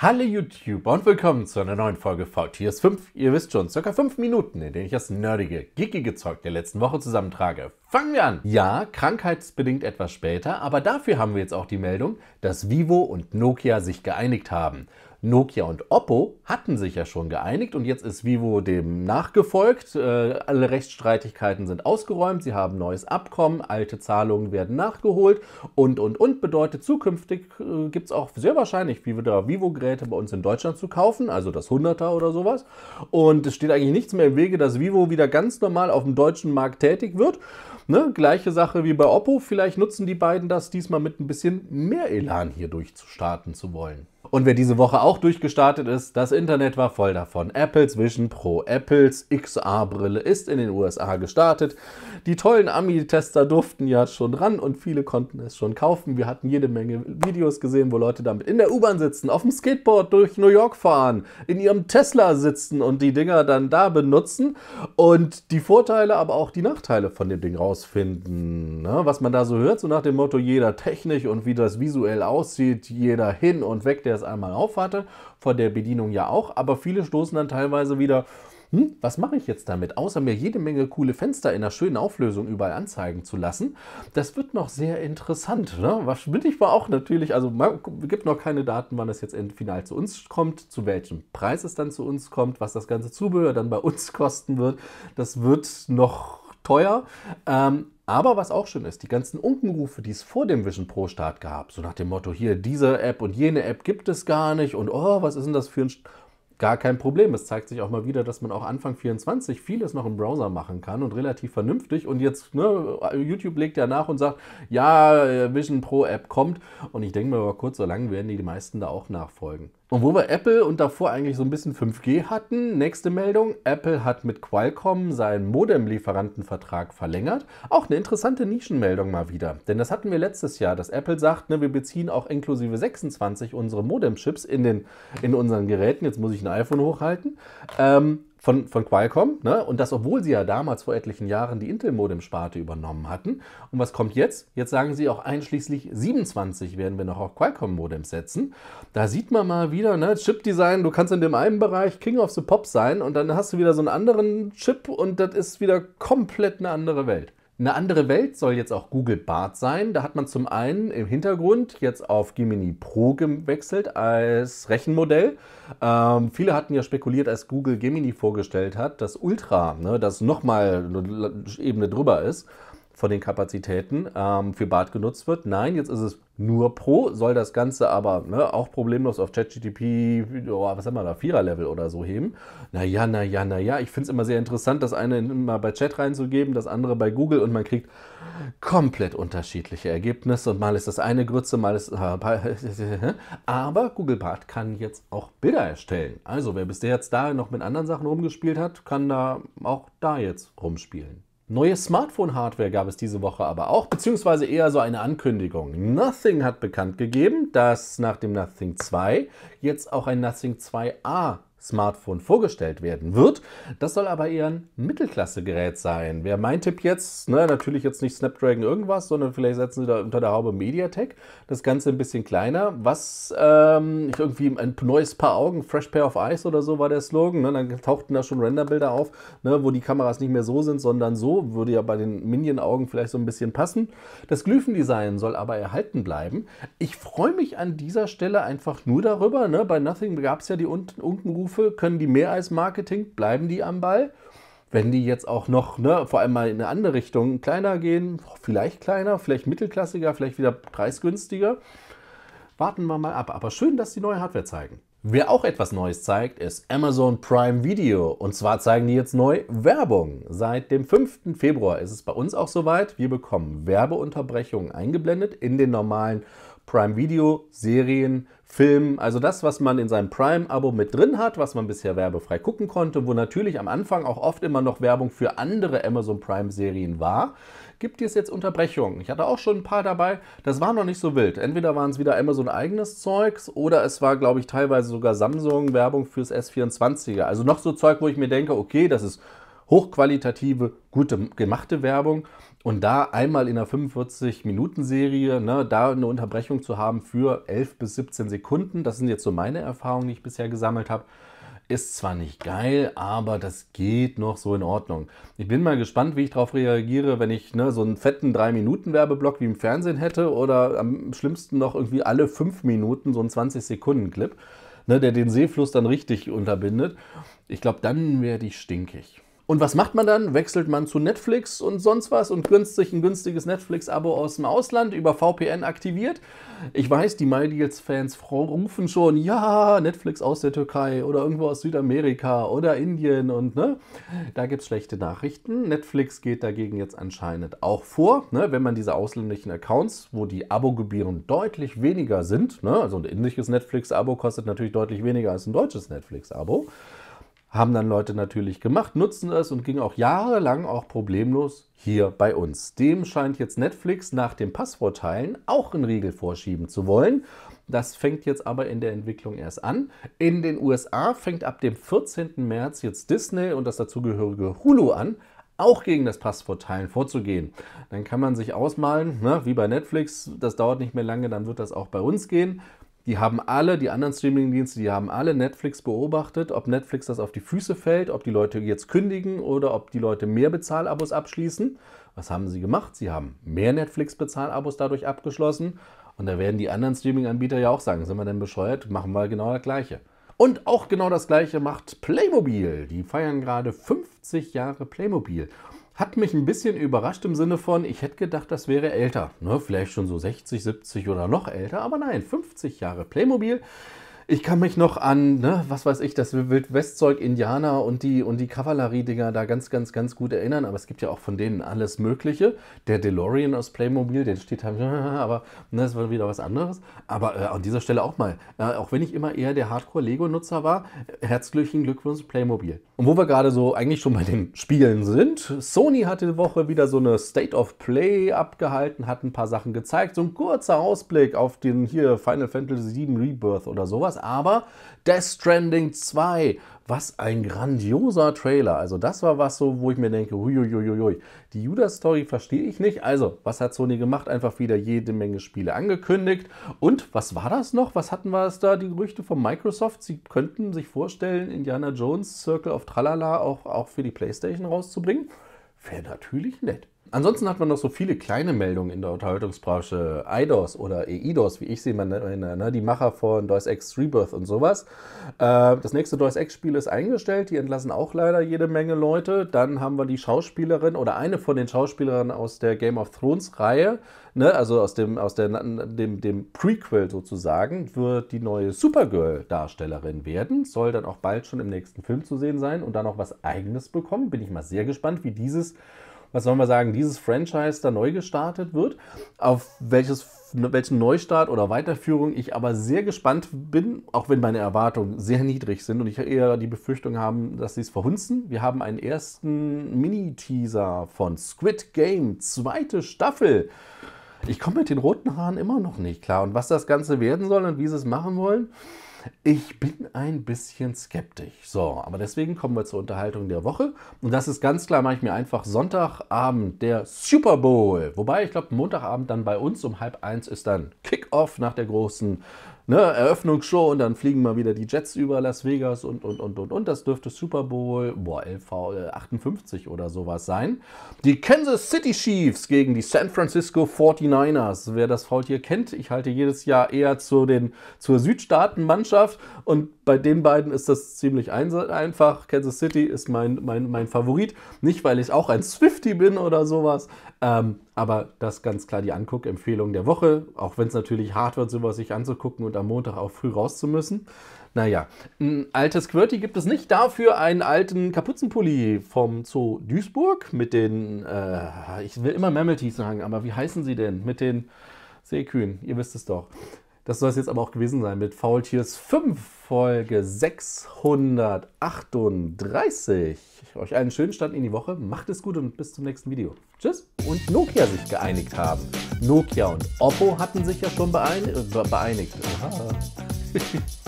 Hallo YouTuber und willkommen zu einer neuen Folge VTS 5. Ihr wisst schon, circa 5 Minuten, in denen ich das nerdige, geekige Zeug der letzten Woche zusammentrage. Fangen wir an! Ja, krankheitsbedingt etwas später, aber dafür haben wir jetzt auch die Meldung, dass Vivo und Nokia sich geeinigt haben. Nokia und Oppo hatten sich ja schon geeinigt und jetzt ist Vivo dem nachgefolgt. Äh, alle Rechtsstreitigkeiten sind ausgeräumt, sie haben neues Abkommen, alte Zahlungen werden nachgeholt und und und bedeutet zukünftig äh, gibt es auch sehr wahrscheinlich Vivo-Geräte bei uns in Deutschland zu kaufen, also das 100er oder sowas. Und es steht eigentlich nichts mehr im Wege, dass Vivo wieder ganz normal auf dem deutschen Markt tätig wird. Ne? Gleiche Sache wie bei Oppo, vielleicht nutzen die beiden das diesmal mit ein bisschen mehr Elan hier durchzustarten zu wollen. Und wer diese Woche auch durchgestartet ist, das Internet war voll davon. Apples Vision Pro, Apples XR-Brille ist in den USA gestartet. Die tollen Ami-Tester durften ja schon ran und viele konnten es schon kaufen. Wir hatten jede Menge Videos gesehen, wo Leute damit in der U-Bahn sitzen, auf dem Skateboard durch New York fahren, in ihrem Tesla sitzen und die Dinger dann da benutzen und die Vorteile, aber auch die Nachteile von dem Ding rausfinden. Ne? Was man da so hört, so nach dem Motto, jeder technisch und wie das visuell aussieht, jeder hin und weg, der es einmal aufhatte, vor der Bedienung ja auch, aber viele stoßen dann teilweise wieder, hm, was mache ich jetzt damit, außer mir jede Menge coole Fenster in einer schönen Auflösung überall anzeigen zu lassen. Das wird noch sehr interessant. Ne? Was bin ich mal auch natürlich, also man gibt noch keine Daten, wann es jetzt final zu uns kommt, zu welchem Preis es dann zu uns kommt, was das ganze Zubehör dann bei uns kosten wird. Das wird noch teuer. Ähm, aber was auch schön ist, die ganzen Unkenrufe, die es vor dem Vision Pro Start gab, so nach dem Motto, hier diese App und jene App gibt es gar nicht und oh, was ist denn das für ein... St gar kein Problem. Es zeigt sich auch mal wieder, dass man auch Anfang 24 vieles noch im Browser machen kann und relativ vernünftig. Und jetzt, ne, YouTube legt ja nach und sagt, ja, äh, Vision Pro App kommt. Und ich denke mir aber kurz, so lang werden die meisten da auch nachfolgen. Und wo wir Apple und davor eigentlich so ein bisschen 5G hatten, nächste Meldung, Apple hat mit Qualcomm seinen Modem-Lieferantenvertrag verlängert. Auch eine interessante Nischenmeldung mal wieder. Denn das hatten wir letztes Jahr, dass Apple sagt, ne, wir beziehen auch inklusive 26 unsere Modem-Chips in, in unseren Geräten. Jetzt muss ich ein iPhone hochhalten. Ähm, von, von Qualcomm. Ne? Und das, obwohl sie ja damals vor etlichen Jahren die Intel-Modem-Sparte übernommen hatten. Und was kommt jetzt? Jetzt sagen sie auch einschließlich 27 werden wir noch auf Qualcomm-Modems setzen. Da sieht man mal wieder, ne? Chip-Design, du kannst in dem einen Bereich King of the Pop sein und dann hast du wieder so einen anderen Chip und das ist wieder komplett eine andere Welt. Eine andere Welt soll jetzt auch Google Bart sein. Da hat man zum einen im Hintergrund jetzt auf Gemini Pro gewechselt als Rechenmodell. Ähm, viele hatten ja spekuliert, als Google Gemini vorgestellt hat, dass Ultra, ne, das nochmal eine Ebene drüber ist von den Kapazitäten ähm, für Bart genutzt wird. Nein, jetzt ist es nur Pro, soll das Ganze aber ne, auch problemlos auf ChatGTP, oh, was haben wir da, Vierer-Level oder so heben. Naja, naja, naja, ich finde es immer sehr interessant, das eine mal bei Chat reinzugeben, das andere bei Google und man kriegt komplett unterschiedliche Ergebnisse und mal ist das eine Grütze, mal ist... Äh, aber Google Bart kann jetzt auch Bilder erstellen. Also wer bis jetzt da noch mit anderen Sachen rumgespielt hat, kann da auch da jetzt rumspielen. Neue Smartphone-Hardware gab es diese Woche aber auch, beziehungsweise eher so eine Ankündigung. Nothing hat bekannt gegeben, dass nach dem Nothing 2 jetzt auch ein Nothing 2a Smartphone vorgestellt werden wird. Das soll aber eher ein Mittelklasse-Gerät sein. Wäre mein Tipp jetzt, ne, natürlich jetzt nicht Snapdragon irgendwas, sondern vielleicht setzen sie da unter der Haube MediaTek das Ganze ein bisschen kleiner. Was ähm, irgendwie ein neues Paar Augen, Fresh Pair of Eyes oder so war der Slogan. Ne? Dann tauchten da schon Renderbilder auf, ne, wo die Kameras nicht mehr so sind, sondern so. Würde ja bei den Minion-Augen vielleicht so ein bisschen passen. Das Glyphendesign soll aber erhalten bleiben. Ich freue mich an dieser Stelle einfach nur darüber. Ne? Bei Nothing gab es ja die Un Unkenrufe Stufe, können die mehr als Marketing, bleiben die am Ball. Wenn die jetzt auch noch, ne, vor allem mal in eine andere Richtung kleiner gehen, vielleicht kleiner, vielleicht mittelklassiger, vielleicht wieder preisgünstiger, warten wir mal ab. Aber schön, dass die neue Hardware zeigen. Wer auch etwas Neues zeigt, ist Amazon Prime Video. Und zwar zeigen die jetzt neu Werbung. Seit dem 5. Februar ist es bei uns auch soweit. Wir bekommen Werbeunterbrechungen eingeblendet in den normalen Prime Video, Serien, Film, also das, was man in seinem Prime-Abo mit drin hat, was man bisher werbefrei gucken konnte, wo natürlich am Anfang auch oft immer noch Werbung für andere Amazon Prime-Serien war, gibt es jetzt Unterbrechungen. Ich hatte auch schon ein paar dabei, das war noch nicht so wild. Entweder waren es wieder Amazon eigenes Zeugs oder es war, glaube ich, teilweise sogar Samsung Werbung fürs S24er. Also noch so Zeug, wo ich mir denke, okay, das ist hochqualitative, gute gemachte Werbung. Und da einmal in einer 45-Minuten-Serie, ne, da eine Unterbrechung zu haben für 11 bis 17 Sekunden, das sind jetzt so meine Erfahrungen, die ich bisher gesammelt habe, ist zwar nicht geil, aber das geht noch so in Ordnung. Ich bin mal gespannt, wie ich darauf reagiere, wenn ich ne, so einen fetten 3-Minuten-Werbeblock wie im Fernsehen hätte oder am schlimmsten noch irgendwie alle 5 Minuten so einen 20-Sekunden-Clip, ne, der den Seefluss dann richtig unterbindet. Ich glaube, dann werde ich stinkig. Und was macht man dann? Wechselt man zu Netflix und sonst was und gönnt sich ein günstiges Netflix-Abo aus dem Ausland über VPN aktiviert? Ich weiß, die MyDeals-Fans rufen schon, ja, Netflix aus der Türkei oder irgendwo aus Südamerika oder Indien und ne? Da gibt es schlechte Nachrichten. Netflix geht dagegen jetzt anscheinend auch vor, ne? wenn man diese ausländischen Accounts, wo die Abogebühren deutlich weniger sind, ne? also ein indisches Netflix-Abo kostet natürlich deutlich weniger als ein deutsches Netflix-Abo. Haben dann Leute natürlich gemacht, nutzen es und ging auch jahrelang auch problemlos hier bei uns. Dem scheint jetzt Netflix nach dem Passwortteilen auch einen Riegel vorschieben zu wollen. Das fängt jetzt aber in der Entwicklung erst an. In den USA fängt ab dem 14. März jetzt Disney und das dazugehörige Hulu an, auch gegen das Passwortteilen vorzugehen. Dann kann man sich ausmalen, ne, wie bei Netflix, das dauert nicht mehr lange, dann wird das auch bei uns gehen. Die haben alle, die anderen Streamingdienste, die haben alle Netflix beobachtet, ob Netflix das auf die Füße fällt, ob die Leute jetzt kündigen oder ob die Leute mehr Bezahlabos abschließen. Was haben sie gemacht? Sie haben mehr Netflix-Bezahlabos dadurch abgeschlossen. Und da werden die anderen Streaming-Anbieter ja auch sagen, sind wir denn bescheuert? Machen wir genau das Gleiche. Und auch genau das Gleiche macht Playmobil. Die feiern gerade 50 Jahre Playmobil. Hat mich ein bisschen überrascht im Sinne von, ich hätte gedacht, das wäre älter. Ne? Vielleicht schon so 60, 70 oder noch älter, aber nein, 50 Jahre Playmobil. Ich kann mich noch an, ne, was weiß ich, das Wildwestzeug, Indianer und die, und die Kavalleriedinger da ganz, ganz, ganz gut erinnern. Aber es gibt ja auch von denen alles Mögliche. Der DeLorean aus Playmobil, der steht halt, aber ne, das war wieder was anderes. Aber äh, an dieser Stelle auch mal, äh, auch wenn ich immer eher der Hardcore-Lego-Nutzer war, herzlichen Glückwunsch Playmobil. Und wo wir gerade so eigentlich schon bei den Spielen sind, Sony hatte die Woche wieder so eine State of Play abgehalten, hat ein paar Sachen gezeigt. So ein kurzer Ausblick auf den hier Final Fantasy VII Rebirth oder sowas aber Death Stranding 2, was ein grandioser Trailer. Also das war was so, wo ich mir denke, huiuiuiui, die Judas-Story verstehe ich nicht. Also, was hat Sony gemacht? Einfach wieder jede Menge Spiele angekündigt. Und was war das noch? Was hatten wir da? Die Gerüchte von Microsoft, sie könnten sich vorstellen, Indiana Jones Circle of Tralala auch, auch für die Playstation rauszubringen. Wäre natürlich nett. Ansonsten hat man noch so viele kleine Meldungen in der Unterhaltungsbranche. Eidos oder EIDOS, wie ich sie immer ne-, nenne, ne? die Macher von Deus Ex Rebirth und sowas. Äh, das nächste Deus Ex-Spiel ist eingestellt, die entlassen auch leider jede Menge Leute. Dann haben wir die Schauspielerin oder eine von den Schauspielerinnen aus der Game of Thrones-Reihe, ne, also aus dem, aus der, dem, dem Prequel sozusagen, wird die neue Supergirl-Darstellerin werden. Soll dann auch bald schon im nächsten Film zu sehen sein und dann noch was Eigenes bekommen. Bin ich mal sehr gespannt, wie dieses, was soll man sagen, dieses Franchise da neu gestartet wird. Auf welches welchen Neustart oder Weiterführung ich aber sehr gespannt bin, auch wenn meine Erwartungen sehr niedrig sind und ich eher die Befürchtung habe, dass sie es verhunzen. Wir haben einen ersten Mini-Teaser von Squid Game, zweite Staffel. Ich komme mit den roten Haaren immer noch nicht klar. Und was das Ganze werden soll und wie sie es machen wollen, ich bin ein bisschen skeptisch. So, aber deswegen kommen wir zur Unterhaltung der Woche. Und das ist ganz klar, mache ich mir einfach Sonntagabend der Super Bowl. Wobei, ich glaube, Montagabend dann bei uns um halb eins ist dann Kickoff nach der großen ne, Eröffnungsshow und dann fliegen mal wieder die Jets über Las Vegas und, und, und, und, und. Das dürfte Super Bowl boah, LV 58 äh, oder sowas sein. Die Kansas City Chiefs gegen die San Francisco 49ers. Wer das Faultier kennt, ich halte jedes Jahr eher zu den, zur Südstaatenmannschaft und bei den beiden ist das ziemlich einfach. Kansas City ist mein, mein, mein Favorit. Nicht, weil ich auch ein Swifty bin oder sowas, ähm, aber das ganz klar die Anguck-Empfehlung der Woche, auch wenn es natürlich hart wird, sowas sich anzugucken und am Montag auch früh raus zu müssen. Naja, ein altes Quirty gibt es nicht, dafür einen alten Kapuzenpulli vom Zoo Duisburg mit den, äh, ich will immer Mammaltees sagen, aber wie heißen sie denn? Mit den Seekühen, ihr wisst es doch. Das soll es jetzt aber auch gewesen sein mit Faultiers 5, Folge 638. Euch einen schönen Start in die Woche. Macht es gut und bis zum nächsten Video. Tschüss. Und Nokia sich geeinigt haben. Nokia und Oppo hatten sich ja schon äh, beeinigt. Aha.